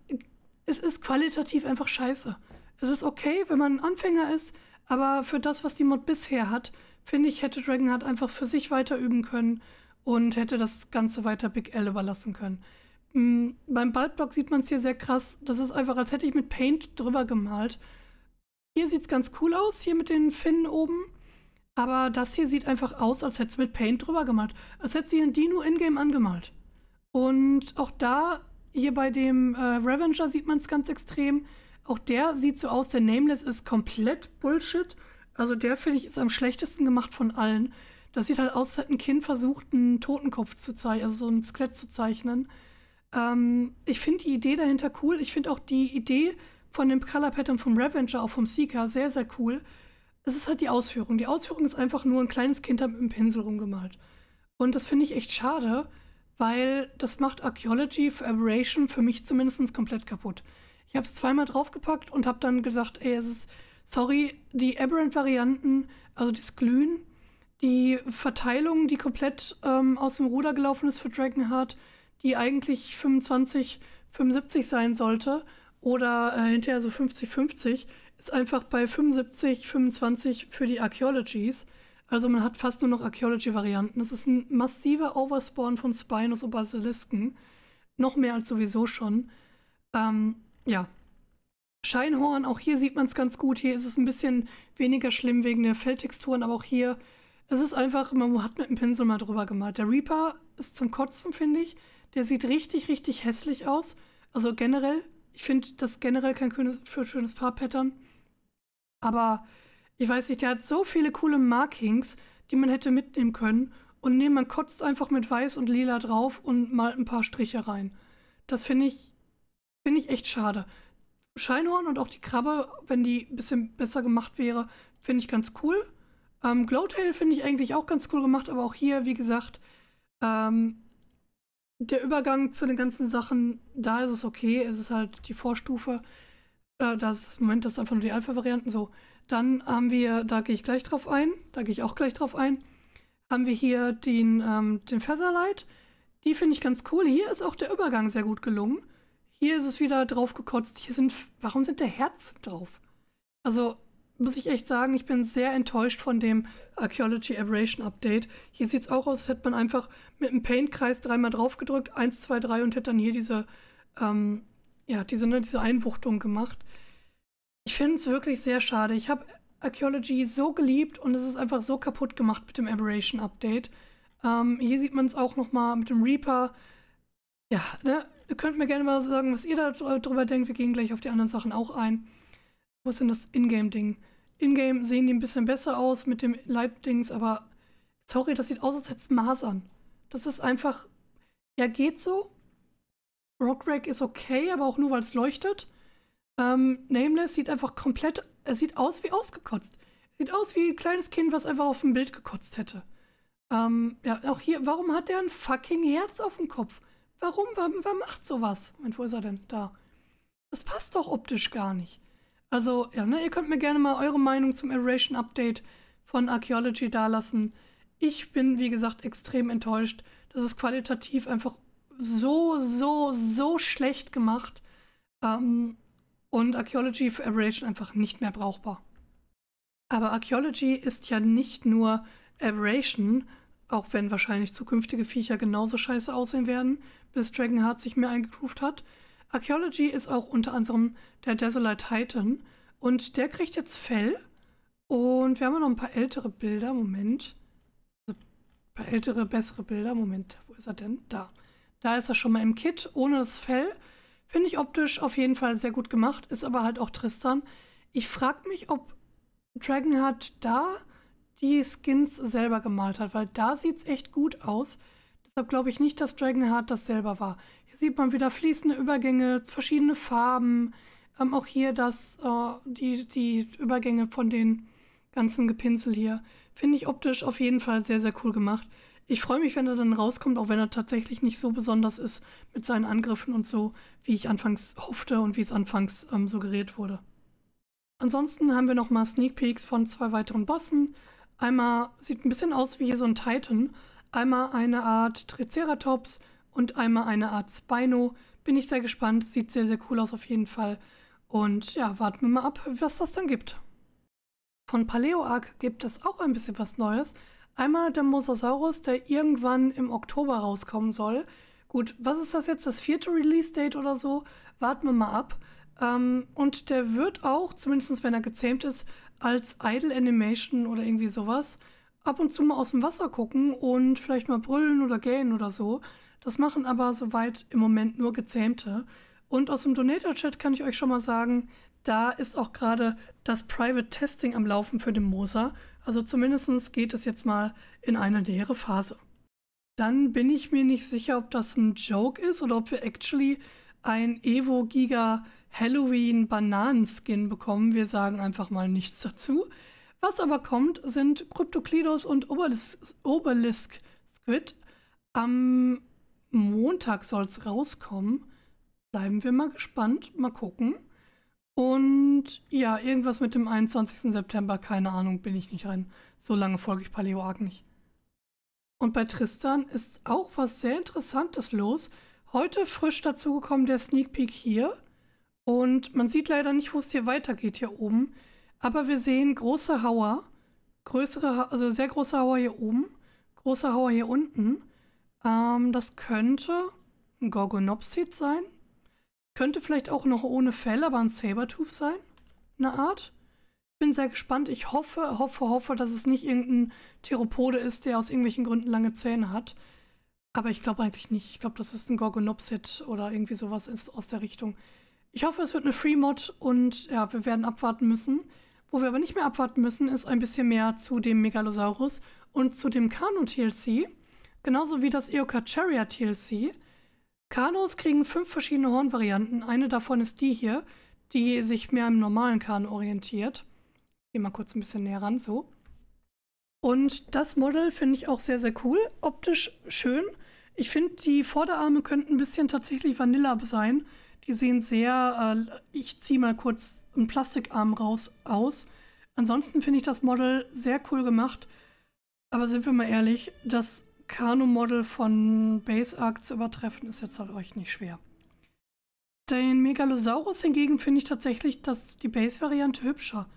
es ist qualitativ einfach scheiße. Es ist okay, wenn man ein Anfänger ist, aber für das, was die Mod bisher hat, finde ich, hätte Dragonheart einfach für sich weiter üben können und hätte das Ganze weiter Big L überlassen können. Mhm, beim Baldblock sieht man es hier sehr krass. Das ist einfach, als hätte ich mit Paint drüber gemalt. Hier sieht es ganz cool aus, hier mit den Finnen oben. Aber das hier sieht einfach aus, als hätte es mit Paint drüber gemalt. Als hätte sie einen Dino in-game angemalt. Und auch da, hier bei dem äh, Revenger sieht man es ganz extrem. Auch der sieht so aus, der Nameless ist komplett Bullshit. Also der, finde ich, ist am schlechtesten gemacht von allen. Das sieht halt aus, als hätte ein Kind versucht, einen Totenkopf zu zeichnen, also so ein Skelett zu zeichnen. Ähm, ich finde die Idee dahinter cool. Ich finde auch die Idee von dem Color Pattern vom Revenger, auch vom Seeker, sehr, sehr cool es ist halt die Ausführung. Die Ausführung ist einfach nur ein kleines Kind hat mit einem Pinsel rumgemalt. Und das finde ich echt schade, weil das macht Archaeology für Aberration für mich zumindest komplett kaputt. Ich habe es zweimal draufgepackt und habe dann gesagt, ey, es ist, sorry, die Aberrant-Varianten, also das Glühen, die Verteilung, die komplett ähm, aus dem Ruder gelaufen ist für Dragonheart, die eigentlich 25, 75 sein sollte oder äh, hinterher so 50, 50, ist einfach bei 75, 25 für die Archaeologies. Also man hat fast nur noch Archaeology-Varianten. Es ist ein massiver Overspawn von Spinos und Basilisken. Noch mehr als sowieso schon. Ähm, ja. Scheinhorn, auch hier sieht man es ganz gut. Hier ist es ein bisschen weniger schlimm wegen der Feldtexturen, aber auch hier, es ist einfach, man hat mit dem Pinsel mal drüber gemalt. Der Reaper ist zum Kotzen, finde ich. Der sieht richtig, richtig hässlich aus. Also generell, ich finde das generell kein schönes Farbpattern. Aber ich weiß nicht, der hat so viele coole Markings, die man hätte mitnehmen können. Und nee, man kotzt einfach mit weiß und lila drauf und malt ein paar Striche rein. Das finde ich, finde ich echt schade. Scheinhorn und auch die Krabbe, wenn die ein bisschen besser gemacht wäre, finde ich ganz cool. Ähm, Glowtail finde ich eigentlich auch ganz cool gemacht, aber auch hier, wie gesagt, ähm, der Übergang zu den ganzen Sachen, da ist es okay. Es ist halt die Vorstufe das ist im Moment das ist einfach nur die Alpha-Varianten so. Dann haben wir, da gehe ich gleich drauf ein, da gehe ich auch gleich drauf ein, haben wir hier den, ähm, den Featherlight. Die finde ich ganz cool. Hier ist auch der Übergang sehr gut gelungen. Hier ist es wieder drauf gekotzt. Hier sind, warum sind da Herzen drauf? Also, muss ich echt sagen, ich bin sehr enttäuscht von dem Archaeology Aberration Update. Hier sieht es auch aus, als hätte man einfach mit einem Paint-Kreis dreimal drauf gedrückt, 1, 2, 3 und hätte dann hier diese ähm, ja, diese, ne, diese Einbuchtung gemacht. Ich finde es wirklich sehr schade. Ich habe Archaeology so geliebt und es ist einfach so kaputt gemacht mit dem Aberration Update. Ähm, hier sieht man es auch nochmal mit dem Reaper. Ja, ne? Ihr könnt mir gerne mal sagen, was ihr darüber denkt. Wir gehen gleich auf die anderen Sachen auch ein. Wo ist denn das Ingame-Ding? Ingame sehen die ein bisschen besser aus mit dem light dings aber sorry, das sieht aus, als hätte es Masern. Das ist einfach, ja, geht so, Rockdrake ist okay, aber auch nur, weil es leuchtet. Ähm, Nameless sieht einfach komplett, es sieht aus wie ausgekotzt. sieht aus wie ein kleines Kind, was einfach auf dem Bild gekotzt hätte. Ähm, ja, auch hier, warum hat der ein fucking Herz auf dem Kopf? Warum? Wer, wer macht sowas? Moment, wo ist er denn? Da. Das passt doch optisch gar nicht. Also, ja, ne, ihr könnt mir gerne mal eure Meinung zum Aeration Update von Archaeology dalassen. Ich bin, wie gesagt, extrem enttäuscht, dass es qualitativ einfach so, so, so schlecht gemacht. Ähm, und Archaeology für Aberration einfach nicht mehr brauchbar. Aber Archaeology ist ja nicht nur Aberration, auch wenn wahrscheinlich zukünftige Viecher genauso scheiße aussehen werden, bis Dragonheart sich mehr eingegroovt hat. Archaeology ist auch unter anderem der Desolate Titan und der kriegt jetzt Fell. Und wir haben noch ein paar ältere Bilder, Moment. Also ein paar ältere, bessere Bilder, Moment, wo ist er denn? Da. Da ist er schon mal im Kit, ohne das Fell. Finde ich optisch auf jeden Fall sehr gut gemacht, ist aber halt auch Tristan. Ich frage mich, ob Dragonheart da die Skins selber gemalt hat, weil da sieht es echt gut aus. Deshalb glaube ich nicht, dass Dragonheart das selber war. Hier sieht man wieder fließende Übergänge, verschiedene Farben. Ähm, auch hier das, äh, die, die Übergänge von den ganzen Gepinsel hier. Finde ich optisch auf jeden Fall sehr, sehr cool gemacht ich freue mich, wenn er dann rauskommt, auch wenn er tatsächlich nicht so besonders ist mit seinen Angriffen und so, wie ich anfangs hoffte und wie es anfangs ähm, suggeriert wurde. Ansonsten haben wir nochmal Sneak Peeks von zwei weiteren Bossen. Einmal sieht ein bisschen aus wie so ein Titan, einmal eine Art Triceratops und einmal eine Art Spino. Bin ich sehr gespannt, sieht sehr, sehr cool aus auf jeden Fall. Und ja, warten wir mal ab, was das dann gibt. Von Paleo Arc gibt es auch ein bisschen was Neues, Einmal der Mosasaurus, der irgendwann im Oktober rauskommen soll. Gut, was ist das jetzt, das vierte Release-Date oder so? Warten wir mal ab. Ähm, und der wird auch, zumindest wenn er gezähmt ist, als Idle Animation oder irgendwie sowas, ab und zu mal aus dem Wasser gucken und vielleicht mal brüllen oder gähnen oder so. Das machen aber soweit im Moment nur Gezähmte. Und aus dem Donator-Chat kann ich euch schon mal sagen, da ist auch gerade das Private Testing am Laufen für den Moser. Also zumindest geht es jetzt mal in eine leere Phase. Dann bin ich mir nicht sicher, ob das ein Joke ist oder ob wir actually ein Evo Giga Halloween Bananenskin bekommen. Wir sagen einfach mal nichts dazu. Was aber kommt, sind Kryptoklidos und Obelis Obelisk Squid. Am Montag soll es rauskommen. Bleiben wir mal gespannt, mal gucken. Und ja, irgendwas mit dem 21. September, keine Ahnung, bin ich nicht rein. So lange folge ich Paleoarg nicht. Und bei Tristan ist auch was sehr Interessantes los. Heute frisch dazugekommen der Sneak Peek hier. Und man sieht leider nicht, wo es hier weitergeht hier oben. Aber wir sehen große Hauer, größere, also sehr große Hauer hier oben, große Hauer hier unten. Ähm, das könnte ein Gorgonopsid sein. Könnte vielleicht auch noch ohne Fell, aber ein Sabertooth sein. Eine Art. Bin sehr gespannt. Ich hoffe, hoffe, hoffe, dass es nicht irgendein Theropode ist, der aus irgendwelchen Gründen lange Zähne hat. Aber ich glaube eigentlich nicht. Ich glaube, das ist ein Gorgonopsid oder irgendwie sowas aus der Richtung. Ich hoffe, es wird eine Free-Mod und ja, wir werden abwarten müssen. Wo wir aber nicht mehr abwarten müssen, ist ein bisschen mehr zu dem Megalosaurus und zu dem Kanu-TLC. Genauso wie das Eoka Chariot TLC. Kanos kriegen fünf verschiedene Hornvarianten. Eine davon ist die hier, die sich mehr im normalen Kahn orientiert. Ich gehe mal kurz ein bisschen näher ran, so. Und das Model finde ich auch sehr, sehr cool. Optisch schön. Ich finde, die Vorderarme könnten ein bisschen tatsächlich Vanilla sein. Die sehen sehr, äh, ich ziehe mal kurz einen Plastikarm raus aus. Ansonsten finde ich das Model sehr cool gemacht. Aber sind wir mal ehrlich, das Kanu-Model von Base Arc zu übertreffen, ist jetzt halt euch nicht schwer. Den Megalosaurus hingegen finde ich tatsächlich dass die Base-Variante hübscher.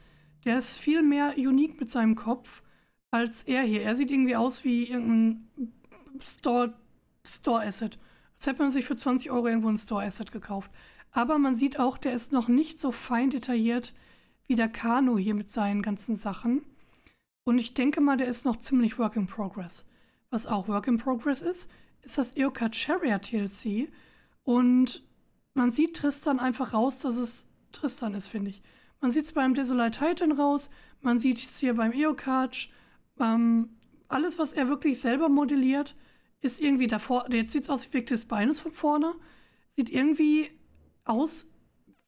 Der ist viel mehr unique mit seinem Kopf als er hier. Er sieht irgendwie aus wie irgendein Store, Store Asset. Als hätte man sich für 20 Euro irgendwo ein Store Asset gekauft. Aber man sieht auch, der ist noch nicht so fein detailliert wie der Kano hier mit seinen ganzen Sachen. Und ich denke mal, der ist noch ziemlich Work in Progress was auch Work in Progress ist, ist das Ioka Chariot TLC. Und man sieht Tristan einfach raus, dass es Tristan ist, finde ich. Man sieht es beim Desolate Titan raus, man sieht es hier beim Eokatsch. Ähm, alles, was er wirklich selber modelliert, ist irgendwie davor. Jetzt sieht es aus wie Victor's Spinus von vorne. Sieht irgendwie aus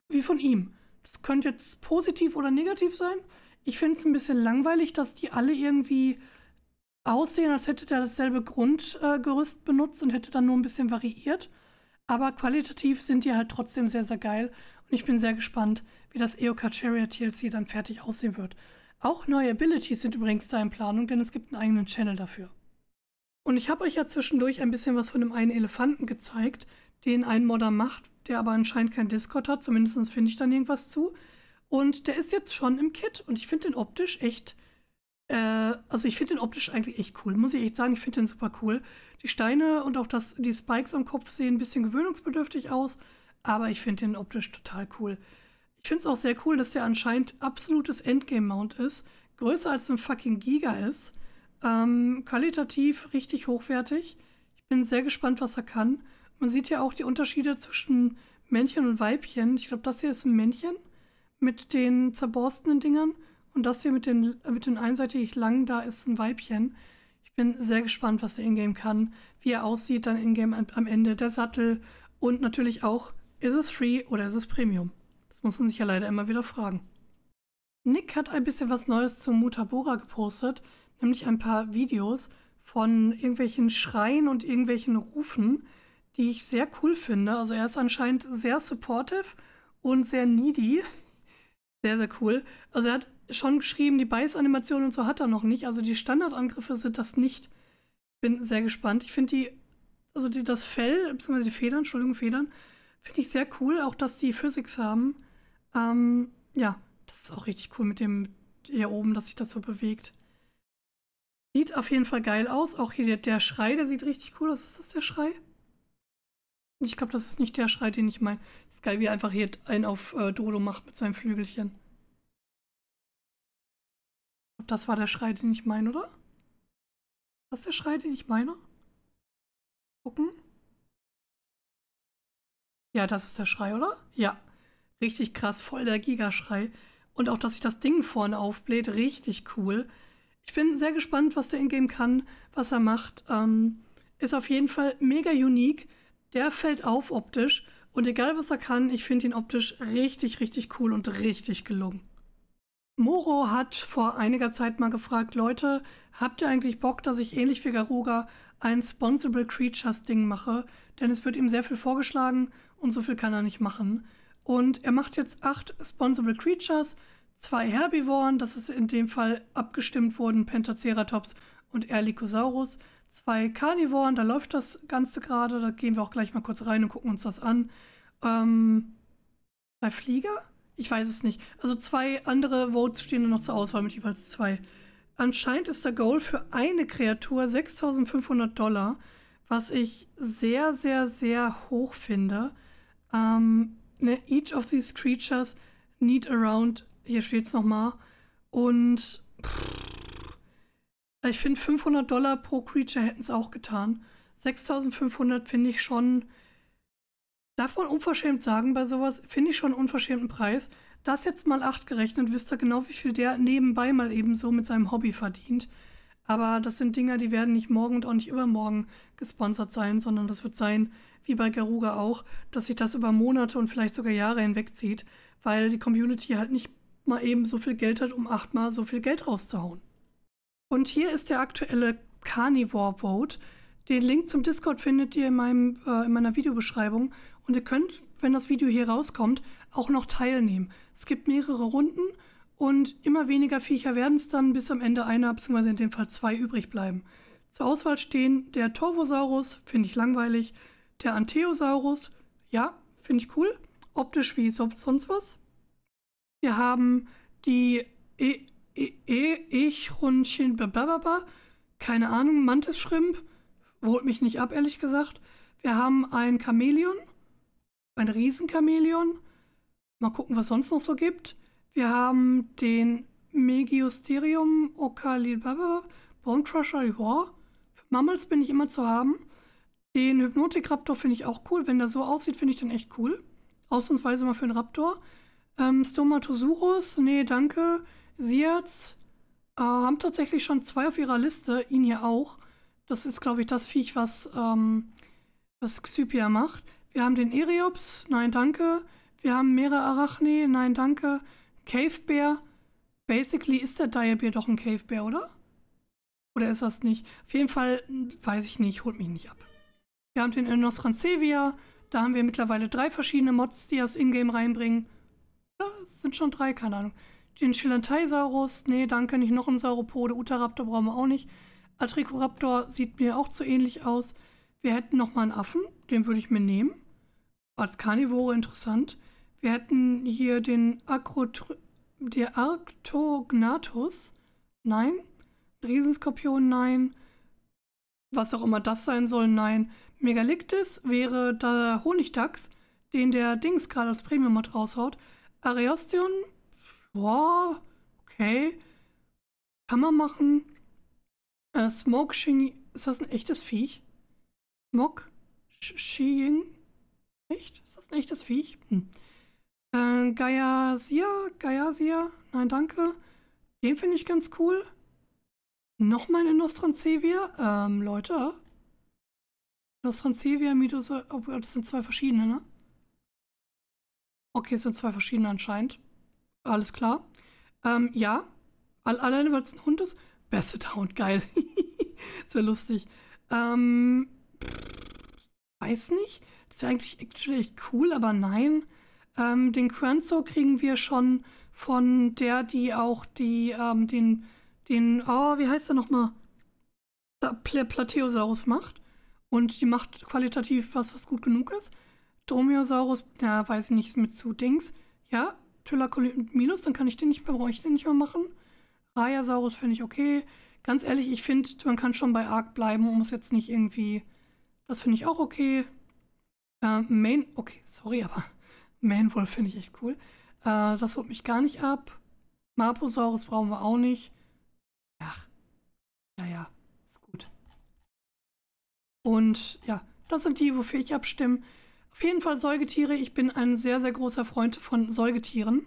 wie von ihm. Das könnte jetzt positiv oder negativ sein. Ich finde es ein bisschen langweilig, dass die alle irgendwie aussehen, als hätte der dasselbe Grundgerüst äh, benutzt und hätte dann nur ein bisschen variiert. Aber qualitativ sind die halt trotzdem sehr, sehr geil. Und ich bin sehr gespannt, wie das EOK Chariot TLC dann fertig aussehen wird. Auch neue Abilities sind übrigens da in Planung, denn es gibt einen eigenen Channel dafür. Und ich habe euch ja zwischendurch ein bisschen was von dem einen Elefanten gezeigt, den ein Modder macht, der aber anscheinend kein Discord hat. Zumindest finde ich dann irgendwas zu. Und der ist jetzt schon im Kit und ich finde den optisch echt äh, also ich finde den optisch eigentlich echt cool, muss ich echt sagen. Ich finde den super cool. Die Steine und auch das, die Spikes am Kopf sehen ein bisschen gewöhnungsbedürftig aus, aber ich finde den optisch total cool. Ich finde es auch sehr cool, dass der anscheinend absolutes Endgame-Mount ist, größer als ein fucking Giga ist, ähm, qualitativ richtig hochwertig. Ich bin sehr gespannt, was er kann. Man sieht ja auch die Unterschiede zwischen Männchen und Weibchen. Ich glaube, das hier ist ein Männchen mit den zerborstenen Dingern und das hier mit den, mit den einseitig langen, da ist ein Weibchen. Ich bin sehr gespannt, was der Ingame kann, wie er aussieht dann Ingame am, am Ende, der Sattel und natürlich auch, ist es Free oder ist es Premium? Das muss man sich ja leider immer wieder fragen. Nick hat ein bisschen was Neues zum Mutabora gepostet, nämlich ein paar Videos von irgendwelchen Schreien und irgendwelchen Rufen, die ich sehr cool finde. Also er ist anscheinend sehr supportive und sehr needy. [laughs] Sehr, sehr cool. Also er hat schon geschrieben, die Beißanimation und so hat er noch nicht. Also die Standardangriffe sind das nicht. Bin sehr gespannt. Ich finde die, also die, das Fell, beziehungsweise die Federn, Entschuldigung, Federn, finde ich sehr cool. Auch, dass die Physics haben. Ähm, ja, das ist auch richtig cool mit dem hier oben, dass sich das so bewegt. Sieht auf jeden Fall geil aus. Auch hier der, der Schrei, der sieht richtig cool aus. Ist das der Schrei? Ich glaube, das ist nicht der Schrei, den ich meine. Ist geil, wie er einfach hier einen auf äh, Dodo macht mit seinem Flügelchen das war der Schrei, den ich meine, oder? Was ist der Schrei, den ich meine? Gucken. Ja, das ist der Schrei, oder? Ja. Richtig krass, voll der Gigaschrei. Und auch, dass sich das Ding vorne aufbläht, richtig cool. Ich bin sehr gespannt, was der Ingame kann, was er macht. Ähm, ist auf jeden Fall mega unique. Der fällt auf optisch. Und egal, was er kann, ich finde ihn optisch richtig, richtig cool und richtig gelungen. Moro hat vor einiger Zeit mal gefragt, Leute, habt ihr eigentlich Bock, dass ich ähnlich wie Garuga ein Sponsible Creatures Ding mache? Denn es wird ihm sehr viel vorgeschlagen und so viel kann er nicht machen. Und er macht jetzt acht Sponsible Creatures, zwei Herbivoren, das ist in dem Fall abgestimmt worden, Pentaceratops und Erlikosaurus, zwei Carnivoren, da läuft das Ganze gerade, da gehen wir auch gleich mal kurz rein und gucken uns das an. Ähm, zwei Flieger? Ich weiß es nicht. Also zwei andere Votes stehen noch zur Auswahl mit jeweils zwei. Anscheinend ist der Goal für eine Kreatur 6500 Dollar, was ich sehr, sehr, sehr hoch finde. Ähm, ne, each of these creatures need around, hier steht es nochmal, und pff, ich finde 500 Dollar pro Creature hätten es auch getan. 6500 finde ich schon Darf man unverschämt sagen, bei sowas finde ich schon einen unverschämten Preis. Das jetzt mal acht gerechnet, wisst ihr genau, wie viel der nebenbei mal eben so mit seinem Hobby verdient. Aber das sind Dinger, die werden nicht morgen und auch nicht übermorgen gesponsert sein, sondern das wird sein, wie bei Garuga auch, dass sich das über Monate und vielleicht sogar Jahre hinwegzieht, weil die Community halt nicht mal eben so viel Geld hat, um achtmal so viel Geld rauszuhauen. Und hier ist der aktuelle Carnivore Vote. Den Link zum Discord findet ihr in, meinem, äh, in meiner Videobeschreibung und ihr könnt, wenn das Video hier rauskommt, auch noch teilnehmen. Es gibt mehrere Runden und immer weniger Viecher werden es dann, bis am Ende einer bzw. in dem Fall zwei übrig bleiben. Zur Auswahl stehen der Torvosaurus, finde ich langweilig, der Anteosaurus, ja, finde ich cool, optisch wie sonst was. Wir haben die e e e Echrundchen, blablabla, keine Ahnung, Mantis-Schrimp, holt mich nicht ab, ehrlich gesagt. Wir haben ein Chamäleon, ein Riesenchamäleon. Mal gucken, was sonst noch so gibt. Wir haben den Megiosterium Ocalibaba Bone Crusher, ja. Für Mammals bin ich immer zu haben. Den Hypnotik-Raptor finde ich auch cool. Wenn der so aussieht, finde ich den echt cool. Ausnahmsweise mal für einen Raptor. Ähm, Stomatosaurus, nee, danke. Siats äh, haben tatsächlich schon zwei auf ihrer Liste, ihn hier auch. Das ist, glaube ich, das Viech, was, ähm, was Xypia macht. Wir haben den Eriops, nein danke. Wir haben mehrere Arachne, nein danke. Cave Bear. Basically ist der Dire doch ein Cave Bear, oder? Oder ist das nicht? Auf jeden Fall weiß ich nicht, holt mich nicht ab. Wir haben den Nostransevia. Da haben wir mittlerweile drei verschiedene Mods, die das Ingame reinbringen. Oder sind schon drei, keine Ahnung. Den Chilantisaurus, nee, danke, nicht noch ein Sauropode. Utahraptor brauchen wir auch nicht. Atricoraptor sieht mir auch zu ähnlich aus. Wir hätten nochmal einen Affen, den würde ich mir nehmen. Oh, als Karnivore interessant. Wir hätten hier den Akrotr der Arctognathus. Nein. Riesenskorpion, nein. Was auch immer das sein soll, nein. Megalictus wäre der Honigdachs, den der Dings gerade als Premium-Mod raushaut. Areostion, boah, okay. Kann man machen. Äh, Smoke Shing. Ist das ein echtes Viech? Smoke Shing? Echt? Ist das nicht das Viech? Hm. Äh, Gaiasia? Gaiasia? Nein, danke. Den finde ich ganz cool. Nochmal ein Nostrancevier? Ähm, Leute. Nostrancevier, Mythos, oh, das sind zwei verschiedene, ne? Okay, es sind zwei verschiedene anscheinend. Alles klar. Ähm, ja. All alleine, weil es ein Hund ist. Beste Town, geil. [laughs] das wäre lustig. Ähm, weiß nicht ist ja eigentlich actually echt cool, aber nein. Ähm, den Cranzo kriegen wir schon von der, die auch die, ähm, den, den, oh, wie heißt der nochmal? Pl Plateosaurus macht. Und die macht qualitativ was, was gut genug ist. Dromaeosaurus, na, weiß ich nicht, mit zu Dings. Ja, Tylacolominus, dann kann ich den nicht mehr, brauche ich den nicht mehr machen. Rajasaurus finde ich okay. Ganz ehrlich, ich finde, man kann schon bei Arc bleiben und muss jetzt nicht irgendwie. Das finde ich auch okay. Äh, Main, okay, sorry, aber [laughs] Mainwolf finde ich echt cool. Äh, das holt mich gar nicht ab. Maposaurus brauchen wir auch nicht. Ach, ja, ja, ist gut. Und ja, das sind die, wofür ich abstimme. Auf jeden Fall Säugetiere. Ich bin ein sehr, sehr großer Freund von Säugetieren.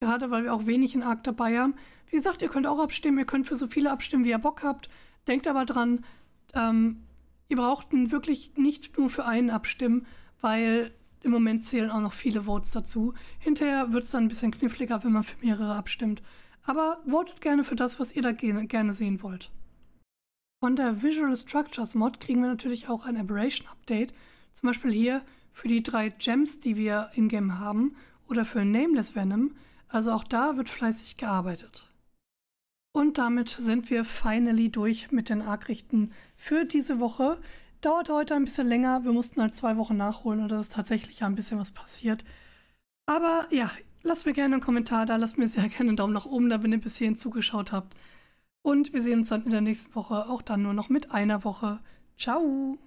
Gerade weil wir auch wenig in Arc dabei haben. Wie gesagt, ihr könnt auch abstimmen. Ihr könnt für so viele abstimmen, wie ihr Bock habt. Denkt aber dran, ähm, ihr brauchten wirklich nicht nur für einen abstimmen, weil im Moment zählen auch noch viele Votes dazu. Hinterher wird es dann ein bisschen kniffliger, wenn man für mehrere abstimmt. Aber votet gerne für das, was ihr da ge gerne sehen wollt. Von der Visual Structures Mod kriegen wir natürlich auch ein Aberration Update. Zum Beispiel hier für die drei Gems, die wir in-game haben oder für Nameless Venom. Also auch da wird fleißig gearbeitet. Und damit sind wir finally durch mit den Argrichten für diese Woche. Dauert heute ein bisschen länger. Wir mussten halt zwei Wochen nachholen und es ist tatsächlich ein bisschen was passiert. Aber ja, lasst mir gerne einen Kommentar da, lasst mir sehr [laughs] gerne einen Daumen nach oben da, wenn ihr bis hierhin zugeschaut habt. Und wir sehen uns dann in der nächsten Woche, auch dann nur noch mit einer Woche. Ciao!